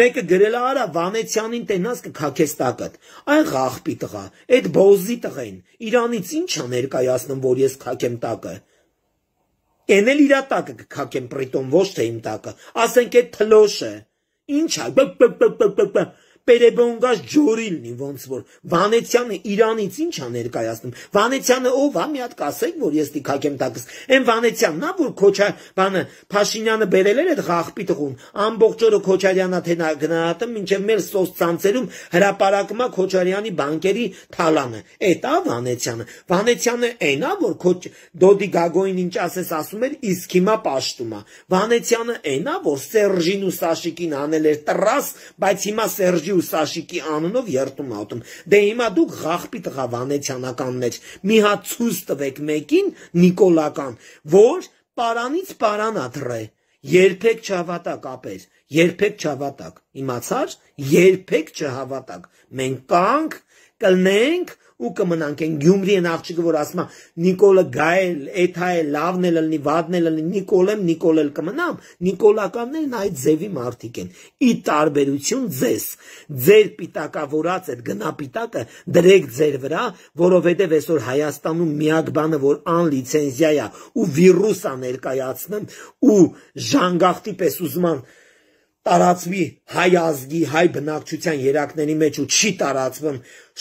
Մեկը գրել է արա Վանեցյանին տենաս կքաքես տակդ։ Այն ղախպի տղա, այդ բոզի տղեն։ Իրանից ի՞նչ է ներկայացնում, որ ես քաքեմ տակը։ Էն էլ իրա տակը կքաքեմ, պրիտոն ոչ թե իմ տակը։ Ասենք այդ թլոշը։ Ինչ է։ Բ բ բ բ բ բ Պերեբոնգաշ ջորիլն է ոնց որ։ Վանեցյանը Իրանից ի՞նչ է ներկայացնում։ Վանեցյանը ով է, մի հատ կասեք, որ ես դիքակեմ տակս։ Էն Վանեցյանն է, որ Քոչա, բանը Փաշինյանը բերել էր այդ ղախպի տղուն։ Ամբողջ օրը Քոչարյանը թենա գնահատը, մինչև մեր սոցցանցերում հրաապարակումա Քոչարյանի բանկերի թալանը։ Էդ է Վանեցյանը։ Վանեցյանը այն է, որ Քոչ Դոդի Գագոին ինչ ասես ասում էր, իսկ հիմա պաշտում է։ Վանեցյանը այն է, որ Սերժին ու Սաշիկին անել էր տրաս, բայց հիմա Սերժի ու Սաշիկի անունով երթում ատում։ Դե հիմա դուք ղախպի տղա վանեցյանականներ, մի հատ ցույց տվեք մեկին Նիկոլական, որ պարանից պարանա դրե։ Երբեք չհավատակ ապեր, երբեք չհավատակ։ Իմացար, երբեք չհավատակ։ Մենք կանք կլնենք ու կմնանք են Գյումրի են աղջիկը որ ասում է Նիկոլը գայել, էթա է, լավն է լինի, վատն է լինի, Նիկոլեմ, Նիկոլել կմնամ, Նիկոլականներն այդ ձևի մարդիկ են։ Ի տարբերություն ձեզ, ձեր պիտակավորած այդ գնապիտակը դրեք ձեր վրա, որովհետև այսօր Հայաստանում միակ բանը որ անլիցենզիա է ու վիրուս է ներկայացնում ու ժանգախտի պես ուզման տարածվի հայ ազգի, հայ բնակչության երակների մեջ ու չի տարածվում,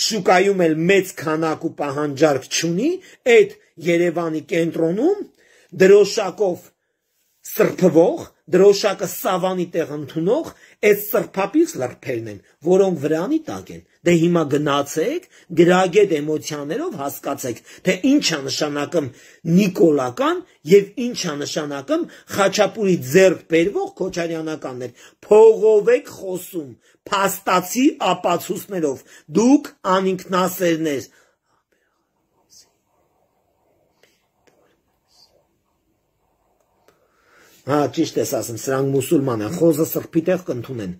շուկայում էլ մեծ քանակ ու պահանջարկ չունի, այդ Երևանի կենտրոնում դրոշակով սրբվող, դրոշակը սավանի տեղ ընդունող, այդ սրբապից լրբերն են, որոնք վրանի տակ են։ Դե հիմա գնացեք, գրագետ էմոցիաներով հասկացեք, թե ինչ է նշանակում Նիկոլական եւ ինչ է նշանակում Խաչապուրի ձեռք բերվող Քոչարյանականներ։ Փողովեք խոսում, փաստացի ապացույցներով։ Դուք անինքնասերներ Հա, ճիշտ ես ասում, սրանք մուսուլման են, խոզը սրբի տեղ կընդունեն։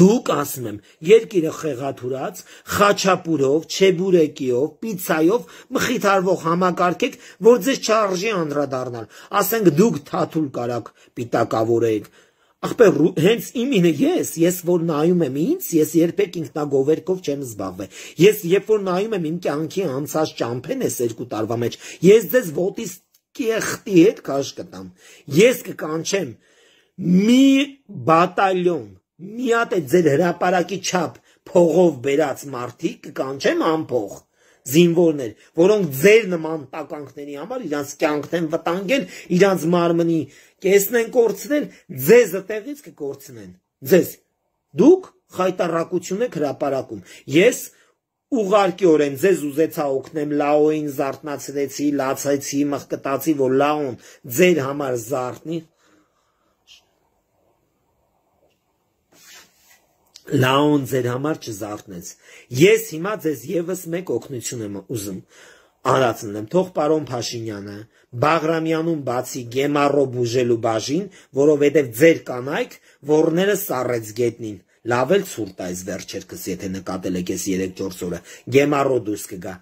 Դուք ասում եմ, երկիրը խեղաթուրած, խաչապուրով, չեբուրեկիով, պիցայով մխիթարվող համակարգեք, որ ձեզ չարժի անդրադառնալ։ Ասենք դուք թաթուլ կարակ պիտակավոր եք, Ախպեր, հենց իմինը ես, ես որ նայում եմ ինձ, ես երբեք ինքնագովերքով չեմ զբաղվել։ Ես երբ որ նայում եմ իմ կյանքի անցած ճամփեն էս երկու տարվա մեջ, ես ձեզ ոտիս կեղտի հետ քաշ կտամ։ Ես կկանչեմ մի բատալյոն, մի հատ է ձեր հրաապարակի չափ փողով բերած մարդիկ կկանչեմ ամփող զինվորներ, որոնք ձեր նման տականքների համար իրանց կյանքն են վտանգել, իրանց մարմնի կեսն են կորցնել, ձեզ ըտեղից կկորցնեն։ Ձեզ դուք խայտարակություն եք հրաապարակում։ Ես ուղարկիորեն ձեզ ուզեցա օգնեմ լաոին զարտնացրեցի, լացեցի, մղկտացի, որ լաոն ձեր համար զարտնի։ Լաոն ձեր համար չզարտնեց։ Ես հիմա ձեզ եւս մեկ օգնություն եմ ուզում։ Անացնեմ թող պարոն Փաշինյանը Բաղրամյանուն բացի գեմառով բուժելու բաժին, որովհետև ձեր կանայք ворները սառեց գետնին Լավ էլ ցուլ տայս վերջերքս, եթե նկատել եք այս 3-4 օրը, գեմարո դուրս կգա։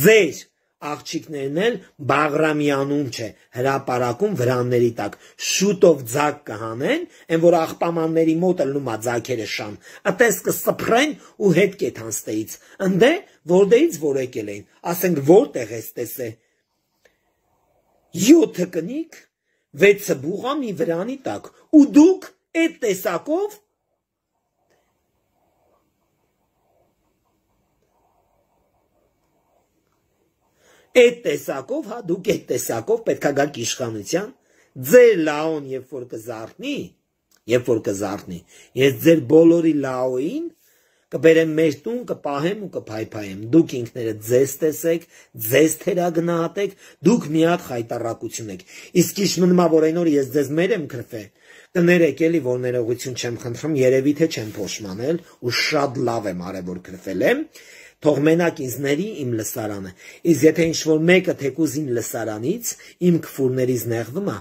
Ձեր աղջիկներն էլ Բաղրամյանում չէ, հրաապարակում վրանների տակ շուտով ձակ կհանեն, այն որ աղբամանների մոտ լնումա ձակերը շան։ Ատես կսփռեն ու հետ կետ հանստեից։ Ընդե որտեից որ եկել էին։ Ասենք որտեղ էս տեսե։ 7 կնիկ, 6 բուղա մի վրանի տակ։ Ու դուք այդ տեսակով այդ տեսակով, հա դուք այդ տեսակով պետքա գաք իշխանության, ձեր լաոն երբ որ կզարթնի, երբ որ կզարթնի, ես ձեր բոլորի լաոին կբերեմ մեր տուն, կպահեմ ու կփայփայեմ։ Դուք ինքներդ ձեզ տեսեք, ձեզ թերագնահատեք, դուք մի հատ խայտարակություն եք։ Իսկ ինչ մնում է, որ այն օր ես ձեզ մեր եմ քրֆե։ Կներեք էլի, որ ներողություն չեմ խնդրում, երևի թե չեմ փոշմանել ու շատ լավ եմ արել որ քրֆել եմ։ Թող մենակ ինձների իմ լսարանը։ Իսկ եթե ինչ-որ մեկը թեկուզ իմ լսարանից իմ քֆուրներից նեղվում է,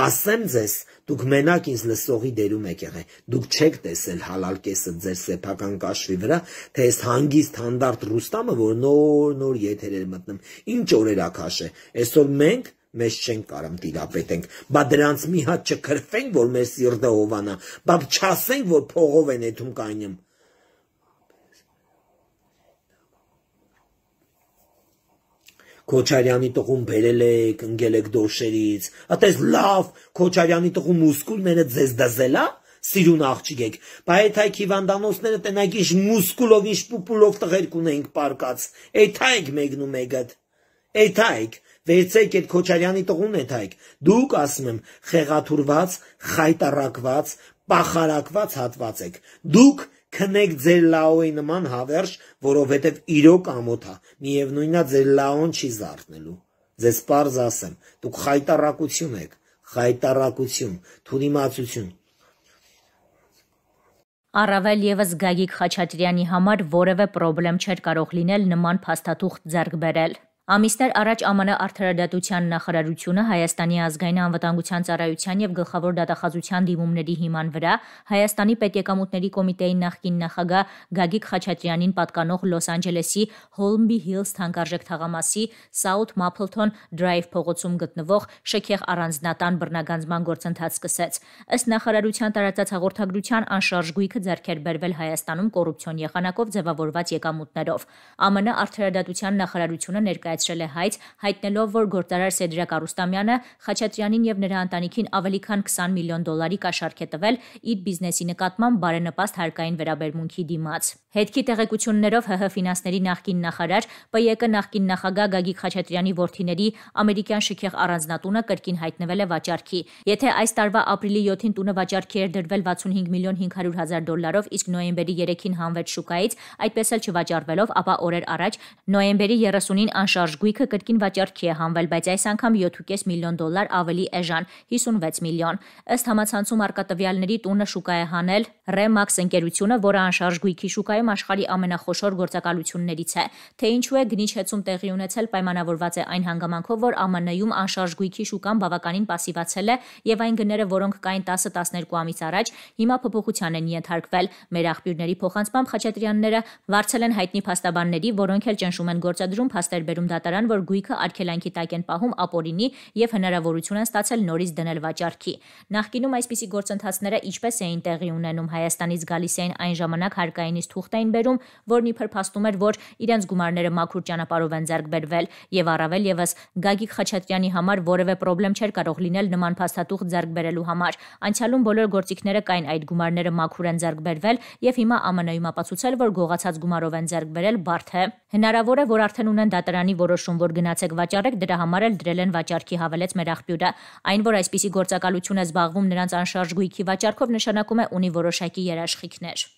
ասեմ ձեզ, դուք մենակ ինձ լսողի դերում եք եղել։ Դուք չեք տեսել հալալ կեսը ձեր սեփական կաշվի վրա, թե այս հանգիստ հանդարտ ռուստամը, որ նոր-նոր եթեր էր մտնում, ինչ օրերա քաշե։ Այսօր մենք մեզ չեն կարամ տիրապետենք։ Բա դրանց մի հատ չքրվենք, որ մեր սիրտը հովանա։ Բա չասենք, որ փողով են եթում կանյում։ Քոչարյանի տղուն բերել եք, ընկել եք դոշերից։ Ատես լավ, Քոչարյանի տղու մուսկուլ մենը ձեզ դզելա։ հա? Սիրուն աղջիկ, բա այդ հայ հիվանդանոցները տնակ իշ մուսկուլով իշ պուպուլով տղեր կունենք պարկած։ Այդ հայք մեկնում եկդ։ Այդ հայք վերցեք այդ Քոչարյանի տղուն այդ հայք։ Դուք ասում եմ, խեղաթուրված, խայտարակված, պախարակված հատված եք։ Դուք քնեք ձեր լաոյի նման հավերժ, որովհետև իրոք ամոթ է։ Միևնույնն է ձեր լաոն չի զարթնելու։ Ձեզ པարզ ասեմ, դուք խայտարակություն եք, խայտարակություն, թունիմացություն։ Առավել եւս Գագիկ Խաչատրյանի համար որևէ խնդրեմ չէր կարող լինել նման փաստաթուղթ ձեռք բերել։ Ամիսներ առաջ ԱՄՆ արդարադատության նախարարությունը Հայաստանի ազգային անվտանգության ծառայության եւ գլխավոր դատախազության դիմումների հիման վրա Հայաստանի պետեկամուտների կոմիտեի նախկին նախագահ Գագիկ Խաչատրյանին պատկանող Լոս Անջելեսի Holmby Hills թանկարժեք թաղամասի South Mapleton Drive փողոցում գտնվող շքեղ առանձնատան բռնագանձման գործընթաց սկսեց։ Ըստ նախարարության տարածած հաղորդագրության անշարժ գույքը ձեռքեր բերվել Հայաստանում կոռուպցիոն եղանակով ձևավորված եկամուտներով։ ԱՄՆ արդարադատության նախարարությունը ներկայ ներկայացրել է հայց, հայտնելով, որ գործարար Սեդրակ Արուստամյանը Խաչատրյանին եւ նրա ընտանիքին ավելի քան 20 միլիոն դոլարի կաշառք է տվել իր բիզնեսի նկատմամբ բարենպաստ հարկային վերաբերմունքի դիմաց։ Հետքի տեղեկություններով ՀՀ ֆինանսների նախկին նախարար ՊԵԿ նախկին նախագահ Գագիկ Խաչատրյանի ворթիների ամերիկյան շքեղ առանձնատունը կրկին հայտնվել է վաճառքի։ Եթե այս տարվա ապրիլի 7-ին տունը վաճառքի էր դրվել 65 միլիոն 500 հազար դոլարով, իսկ նոյեմբերի 3-ին հանվեց շուկայից, այդպես էլ չվաճառվելով, ապա օրեր առաջ նոյեմբերի 30-ին անշարժ շարժգույքը կրկին վաճառքի է հանվել, բայց այս անգամ 7.5 միլիոն դոլար ավելի էժան՝ 56 միլիոն։ Ըստ համացանցում արկա տվյալների տունը շուկա է հանել Remax ընկերությունը, որը անշարժգույքի շուկայում աշխարի ամենախոշոր գործակալություններից է։ Թե ինչու է գնիչեցում տեղի ունեցել պայմանավորված է այն հանգամանքով, որ ԱՄՆ-ում անշարժգույքի շուկան բավականին пассивացել է եւ այն գները, որոնք կային 10-12 ամիս առաջ, հիմա փոփոխության են ենթարկվել։ Մեր աղբյուրների փոխանցմամբ Խաչատրյանները վարձել են հայտնի փաստաբանների, որոնք էլ ճնշում են գործադրում փաստերբերում դատարան, որ գույքը արգելանքի տակ են պահում ապօրինի եւ հնարավորություն են ստացել նորից դնել վաճառքի։ Նախկինում այսպիսի գործընթացները ինչպես էին տեղի ունենում Հայաստանից գալիս էին այն ժամանակ հարկայինից թուղթ էին բերում, որն իբր փաստում էր, որ իրենց գումարները մաքուր ճանապարհով են ձեռք բերվել եւ առավել եւս Գագիկ Խաչատրյանի համար որևէ խնդրեմ չէր կարող լինել նման փաստաթուղթ ձեռք բերելու համար։ Անցյալում բոլոր գործիքները կային այդ գումարները մաքուր են ձեռք բերվել եւ հիմա ԱՄՆ-ում ապացուցել, որ գողացած գումարով են ձեռք բերել բարդ է։ Հնարավոր է, որ արդեն ունեն դատարանի որոշում, որ գնացեք վաճառեք, դրա համար էլ դրել են վաճառքի հավելեց մեր աղբյուրը։ Այն, որ այսպիսի գործակալություն է զբաղվում նրանց անշարժ գույքի վաճառքով, նշանակում է ունի որոշակի երաշխիքներ։